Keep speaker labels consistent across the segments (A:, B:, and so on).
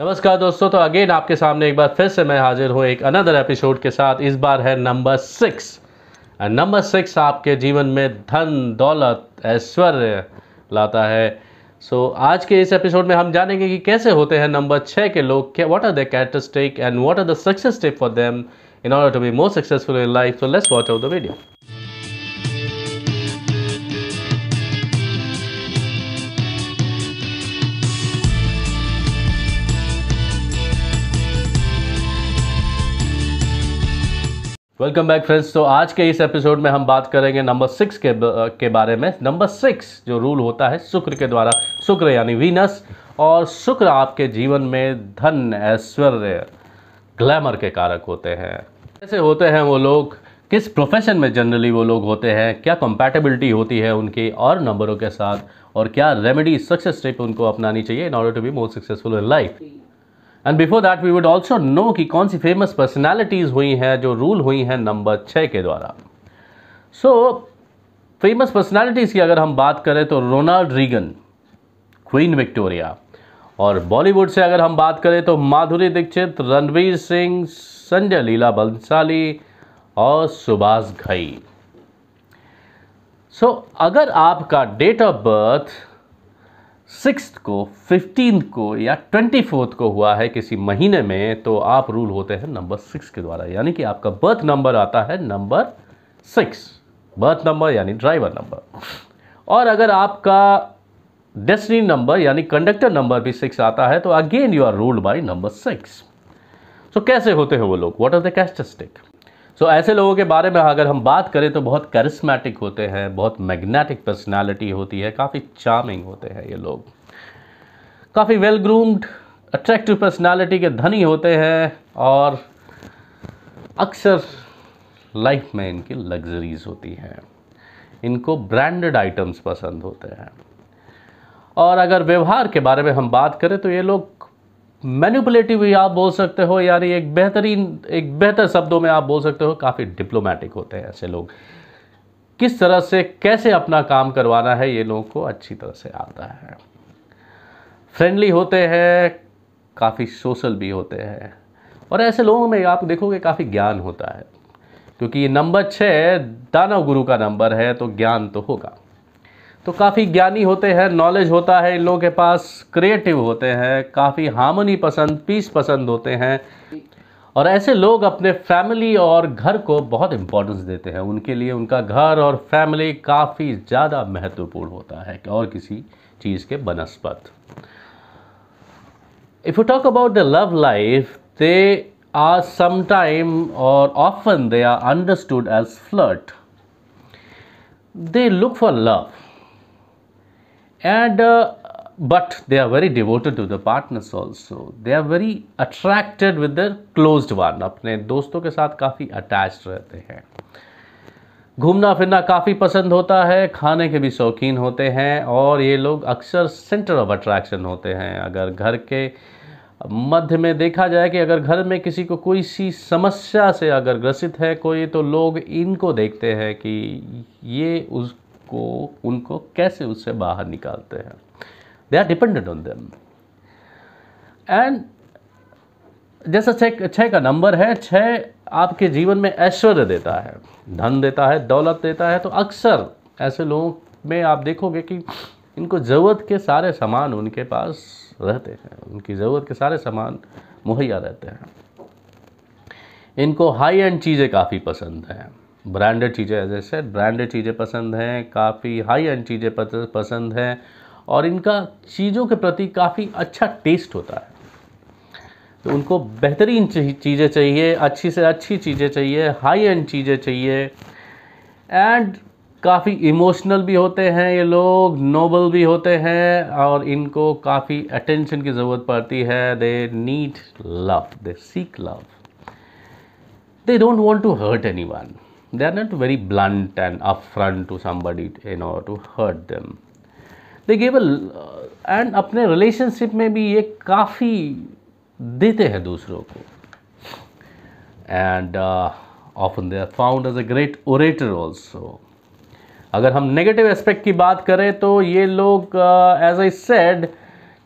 A: नमस्कार दोस्तों तो अगेन आपके सामने एक बार फिर से मैं हाजिर हूँ एक अनदर एपिसोड के साथ इस बार है नंबर सिक्स नंबर सिक्स आपके जीवन में धन दौलत ऐश्वर्य लाता है सो so, आज के इस एपिसोड में हम जानेंगे कि कैसे होते हैं नंबर छः के लोग क्या what are the characteristic and what are the success tip for them in order to be more successful in life so let's watch out the video welcome back friends तो आज के इस एपिसोड में हम बात करेंगे नंबर सिक्स के के बारे में नंबर सिक्स जो रूल होता है शुक्र के द्वारा शुक्र यानी वीनस और शुक्र आपके जीवन में धन ऐश्वर्य ग्लैमर के कारक होते हैं कैसे होते हैं वो लोग किस प्रोफेशन में जनरली वो लोग होते हैं क्या कंपैटिबिलिटी होती है उनकी और नंबरों के साथ और क्या रेमेडी सक्सेस टिप उनको अपनानी चाहिए in order to be more successful in life and before that we would also know कि कौन सी फेमस पर्सनैलिटीज़ हुई हैं जो रूल हुई हैं नंबर छः के द्वारा सो फेमस पर्सनैलिटीज़ की अगर हम बात करें तो रोनाल्ड रीगन क्वीन विक्टोरिया और बॉलीवुड से अगर हम बात करें तो माधुरी दीक्षित रणवीर सिंह संजय लीला बंसाली और सुभाष घई सो so, अगर आपका डेट ऑफ बर्थ सिक्स को फिफ्टीन को या ट्वेंटी फोर्थ को हुआ है किसी महीने में तो आप रूल होते हैं नंबर सिक्स के द्वारा यानी कि आपका बर्थ नंबर आता है नंबर सिक्स बर्थ नंबर यानी ड्राइवर नंबर और अगर आपका डेस्टिनी नंबर यानी कंडक्टर नंबर भी सिक्स आता है तो again you are ruled by number six तो कैसे होते हैं वो लोग what are the characteristic so so, ऐसे लोगों के बारे में अगर हम बात करें तो बहुत करिस्मेटिक होते हैं बहुत मैग्नेटिक पर्सनालिटी होती है काफ़ी चार्मिंग होते हैं ये लोग काफ़ी वेल ग्रूम्ड अट्रैक्टिव पर्सनालिटी के धनी होते हैं और अक्सर लाइफ में इनकी लग्जरीज होती हैं इनको ब्रांडेड आइटम्स पसंद होते हैं और अगर व्यवहार के बारे में हम बात करें तो ये लोग मैनिपुलेटिव भी आप बोल सकते हो यानी एक बेहतरीन एक बेहतर शब्दों में आप बोल सकते हो काफ़ी डिप्लोमेटिक होते हैं ऐसे लोग किस तरह से कैसे अपना काम करवाना है ये लोगों को अच्छी तरह से आता है फ्रेंडली होते हैं काफ़ी सोशल भी होते हैं और ऐसे लोगों में आप देखोगे काफ़ी ज्ञान होता है क्योंकि ये नंबर छः दानव गुरु का नंबर है तो ज्ञान तो होगा तो काफ़ी ज्ञानी होते हैं नॉलेज होता है इन लोगों के पास क्रिएटिव होते हैं काफ़ी हार्मनी पसंद पीस पसंद होते हैं और ऐसे लोग अपने फैमिली और घर को बहुत इम्पोर्टेंस देते हैं उनके लिए उनका घर और फैमिली काफ़ी ज़्यादा महत्वपूर्ण होता है और किसी चीज़ के बनस्पत if you talk about the love life they are sometime और often they are understood as flirt they look for love and uh, but they are very devoted to the partners also they are very attracted with their closed one अपने दोस्तों के साथ काफ़ी attached रहते हैं घूमना फिरना काफ़ी पसंद होता है खाने के भी शौकीन होते हैं और ये लोग अक्सर सेंटर ऑफ अट्रैक्शन होते हैं अगर घर के मध्य में देखा जाए कि अगर घर में किसी को कोई सी समस्या से अगर ग्रसित है कोई तो लोग इनको देखते हैं कि ये उस को उनको कैसे उससे बाहर निकालते हैं they are dependent on them and जैसा छः छः का नंबर है छः आपके जीवन में ऐश्वर्य देता है धन देता है दौलत देता है तो अक्सर ऐसे लोगों में आप देखोगे कि इनको ज़रूरत के सारे सामान उनके पास रहते हैं उनकी ज़रूरत के सारे सामान मुहैया रहते हैं इनको हाई एंड चीज़ें काफ़ी पसंद हैं ब्रांडेड चीज़ें एज ए सेट ब्रांडेड चीज़ें पसंद हैं काफ़ी हाई एंड चीज़ें पसंद हैं और इनका चीज़ों के प्रति काफ़ी अच्छा टेस्ट होता है तो उनको बेहतरीन चीज़ें चाहिए अच्छी से अच्छी चीज़ें चाहिए हाई एंड चीज़ें चाहिए एंड काफ़ी इमोशनल भी होते हैं ये लोग नोबल भी होते हैं और इनको काफ़ी अटेंशन की ज़रूरत पड़ती है they need love they seek love they don't want to hurt anyone they are not very blunt and upfront to somebody you know to hurt them they give a uh, and apne relationship mein bhi ye kafi dete हैं dusron ko and uh, often they are found as a great orator also अगर हम negative aspect की बात करें तो ये लोग as I said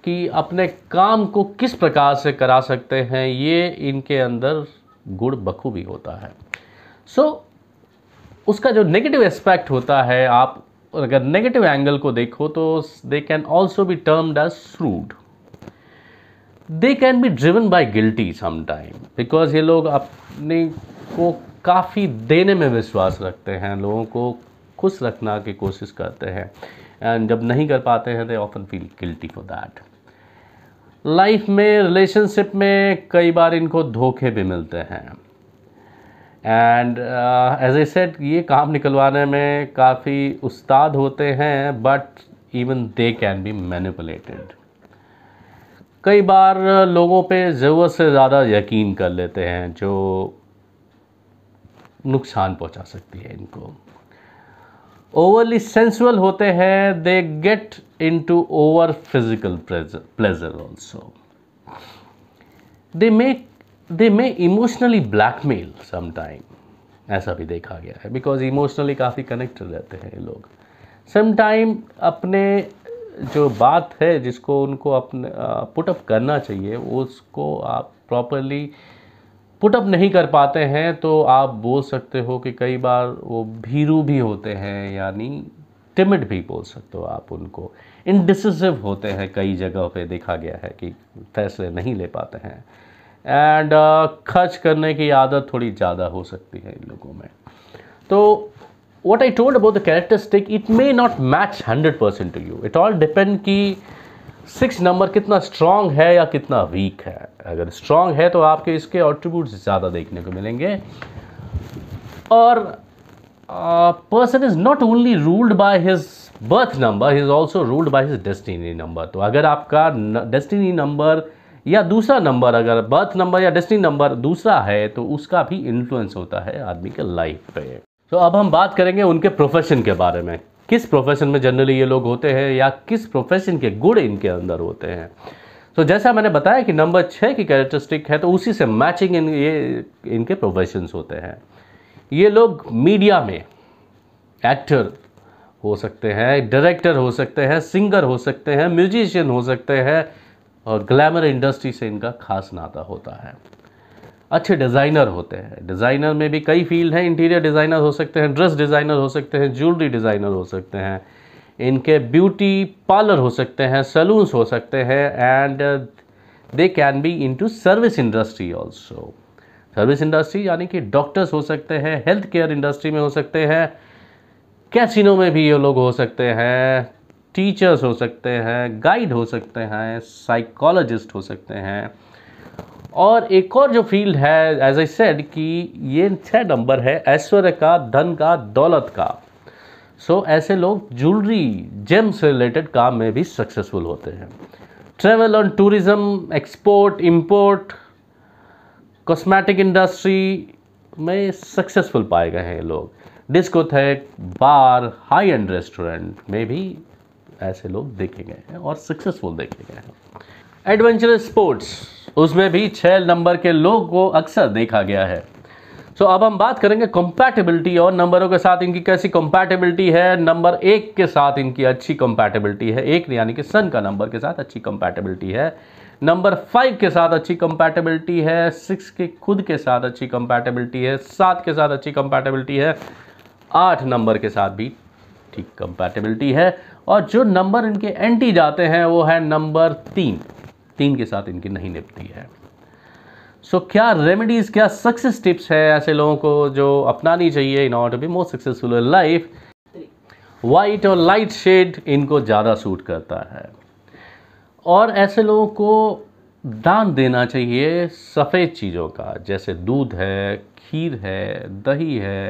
A: कि अपने काम को किस प्रकार से करा सकते हैं ये इनके अंदर गुड़ बखूबी होता है सो so, उसका जो नेगेटिव एस्पेक्ट होता है आप अगर नेगेटिव एंगल को देखो तो they can also be termed as shrewd they can be driven by guilty sometime because ये लोग अपने को काफ़ी देने में विश्वास रखते हैं लोगों को खुश रखना की कोशिश करते हैं एंड जब नहीं कर पाते हैं they often feel guilty for that life में रिलेशनशिप में कई बार इनको धोखे भी मिलते हैं एंड एज ए सेट ये काम निकलवाने में काफ़ी उस्ताद होते हैं but even they can be manipulated कई बार लोगों पे ज़रूरत से ज़्यादा यकीन कर लेते हैं जो नुकसान पहुंचा सकती है इनको ओवरली सेंसुअल होते हैं they get into over physical pleasure also they make they may emotionally blackmail sometime ऐसा भी देखा गया है बिकॉज इमोशनली काफ़ी कनेक्टेड रहते हैं ये लोग समटाइम अपने जो बात है जिसको उनको अपने पुटअप करना चाहिए उसको आप प्रॉपरली पुटअप नहीं कर पाते हैं तो आप बोल सकते हो कि कई बार वो भीरू भी होते हैं यानी टिमिट भी बोल सकते हो आप उनको इनडिसिव होते हैं कई जगह पे देखा गया है कि फैसले नहीं ले पाते हैं एंड uh, खर्च करने की आदत थोड़ी ज़्यादा हो सकती है इन लोगों में तो I told about the characteristic it may not match hundred percent to you it all depend कि सिक्स नंबर कितना स्ट्रांग है या कितना वीक है अगर स्ट्रांग है तो आपके इसके आउटरीब्यूट्स ज़्यादा देखने को मिलेंगे और person is not only ruled by his birth number is also ruled by his destiny number तो अगर आपका डेस्टिनी नंबर या दूसरा नंबर अगर बर्थ नंबर या डेस्टिनी नंबर दूसरा है तो उसका भी इन्फ्लुएंस होता है आदमी के लाइफ पे तो अब हम बात करेंगे उनके प्रोफेशन के बारे में किस प्रोफेशन में जनरली ये लोग होते हैं या किस प्रोफेशन के गुण इनके अंदर होते हैं तो जैसा मैंने बताया कि नंबर छः की कैरेक्टरिस्टिक है तो उसी से मैचिंग इन ये इनके प्रोफेशंस होते हैं ये लोग मीडिया में एक्टर हो सकते हैं डायरेक्टर हो सकते हैं सिंगर हो सकते हैं म्यूजिशियन हो सकते हैं और ग्लैमर इंडस्ट्री से इनका खास नाता होता है अच्छे डिज़ाइनर होते हैं डिज़ाइनर में भी कई फील्ड हैं इंटीरियर डिज़ाइनर हो सकते हैं ड्रेस डिज़ाइनर हो सकते हैं ज्वेलरी डिज़ाइनर हो सकते हैं इनके ब्यूटी पार्लर हो सकते हैं सलून्स हो सकते हैं and they can be into service industry also service industry यानी कि डॉक्टर्स हो सकते हैं हेल्थ केयर इंडस्ट्री में हो सकते हैं कैसिनो में भी ये लोग हो सकते हैं टीचर्स हो सकते हैं गाइड हो सकते हैं साइकोलॉजिस्ट हो सकते हैं और एक और जो फील्ड है एज आई सेड कि ये छः नंबर है ऐश्वर्य का धन का दौलत का सो so, ऐसे लोग ज्वेलरी जेम से रिलेटेड काम में भी सक्सेसफुल होते हैं ट्रेवल और tourism export import cosmetic industry में सक्सेसफुल पाए गए हैं लोग discotheque bar high and restaurant में भी ऐसे लोग देखे गए हैं और सक्सेसफुल देखे गए हैं एडवेंचर स्पोर्ट्स उसमें भी छः नंबर के लोग को अक्सर देखा गया है सो so, अब हम बात करेंगे कंपैटिबिलिटी और नंबरों के साथ इनकी कैसी कंपैटिबिलिटी है नंबर एक के साथ इनकी अच्छी कंपैटिबिलिटी है एक यानी कि सन का नंबर के साथ अच्छी कंपैटिबिलिटी है नंबर फाइव के साथ अच्छी कंपैटिबिलिटी है सिक्स के खुद के साथ अच्छी कंपैटिबिलिटी है सात के साथ अच्छी कंपैटिबिलिटी है आठ नंबर के साथ भी ठीक कंपैटिबिलिटी है और जो नंबर इनके एंटी जाते हैं वो है नंबर तीन तीन के साथ इनकी नहीं निपटती है सो so, क्या रेमेडीज़ क्या सक्सेस टिप्स है ऐसे लोगों को जो अपनानी चाहिए in order be more successful in life white और लाइट शेड इनको ज़्यादा सूट करता है और ऐसे लोगों को दान देना चाहिए सफ़ेद चीज़ों का जैसे दूध है खीर है दही है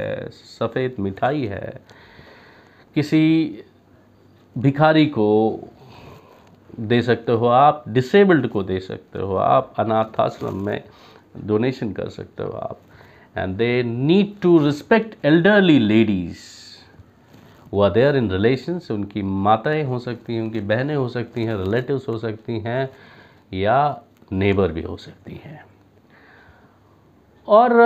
A: सफ़ेद मिठाई है किसी भिखारी को दे सकते हो आप डिसेबल्ड को दे सकते हो आप अनाथ आश्रम में डोनेशन कर सकते हो आप and they need to respect elderly ladies वो देयर इन रिलेशंस उनकी माताएं हो सकती हैं उनकी बहनें हो सकती हैं रिलेटिव्स हो सकती हैं या नेबर भी हो सकती हैं और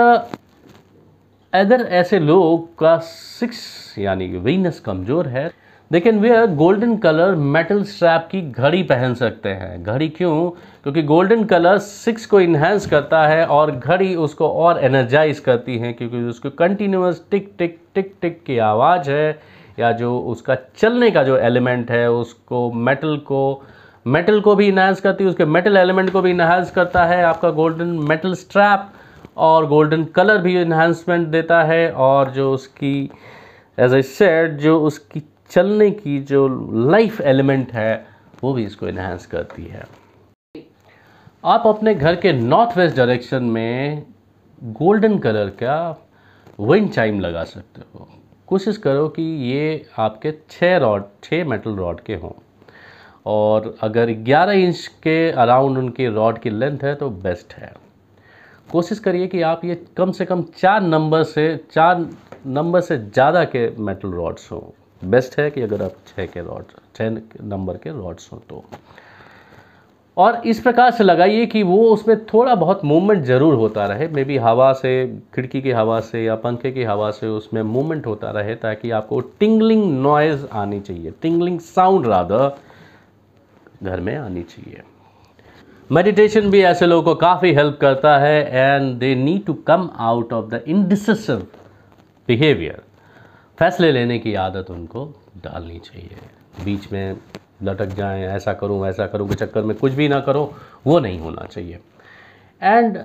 A: अगर ऐसे लोग का सिक्स यानी वीनस कमज़ोर है they can wear golden colour metal strap की घड़ी पहन सकते हैं घड़ी क्यों क्योंकि गोल्डन कलर सिक्स को इन्हेंस करता है और घड़ी उसको और एनर्जाइज करती है क्योंकि उसको कंटिन्यूस टिक टिक टिक टिक की आवाज़ है या जो उसका चलने का जो एलिमेंट है उसको मेटल को मेटल को भी इन्हांस करती है उसके मेटल एलिमेंट को भी इन्हांस करता है आपका गोल्डन मेटल स्ट्रैप और गोल्डन कलर भी इन्हांसमेंट देता है और जो उसकी एज ए सेट जो उसकी चलने की जो लाइफ एलिमेंट है वो भी इसको इन्हांस करती है आप अपने घर के नॉर्थ वेस्ट डायरेक्शन में गोल्डन कलर का विंड चाइम लगा सकते हो कोशिश करो कि ये आपके छः रॉड छः मेटल रॉड के हों और अगर 11 इंच के अराउंड उनके रॉड की लेंथ है तो बेस्ट है कोशिश करिए कि आप ये कम से कम चार नंबर से चार नंबर से ज़्यादा के मेटल रॉड्स हों बेस्ट है कि अगर आप छः के रॉड छः नंबर के रॉड्स हों तो और इस प्रकार से लगाइए कि वो उसमें थोड़ा बहुत मूवमेंट ज़रूर होता रहे मे बी हवा से खिड़की की हवा से या पंखे की हवा से उसमें मूवमेंट होता रहे ताकि आपको टिंगलिंग नॉइज़ आनी चाहिए टिंगलिंग साउंड राधा घर में आनी चाहिए मेडिटेशन भी ऐसे लोगों को काफ़ी हेल्प करता है and they need to come out of the indecisive behaviour फैसले लेने की आदत उनको डालनी चाहिए बीच में लटक जाए ऐसा करूँ ऐसा करूँ के चक्कर में कुछ भी ना करो वो नहीं होना चाहिए and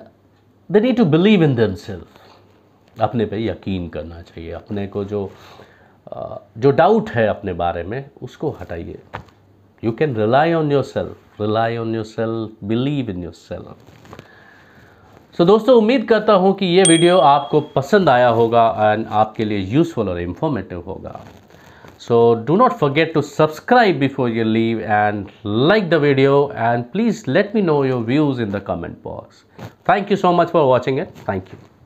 A: they need to believe in themselves अपने पे यकीन करना चाहिए अपने को जो जो डाउट है अपने बारे में उसको हटाइए you can rely on yourself on yourself believe in yourself so दोस्तों उम्मीद करता हूँ कि ये वीडियो आपको पसंद आया होगा एंड आपके लिए यूजफुल और इन्फॉर्मेटिव होगा so do not forget to subscribe before you leave and like the video and please let me know your views in the comment box thank you so much for watching and thank you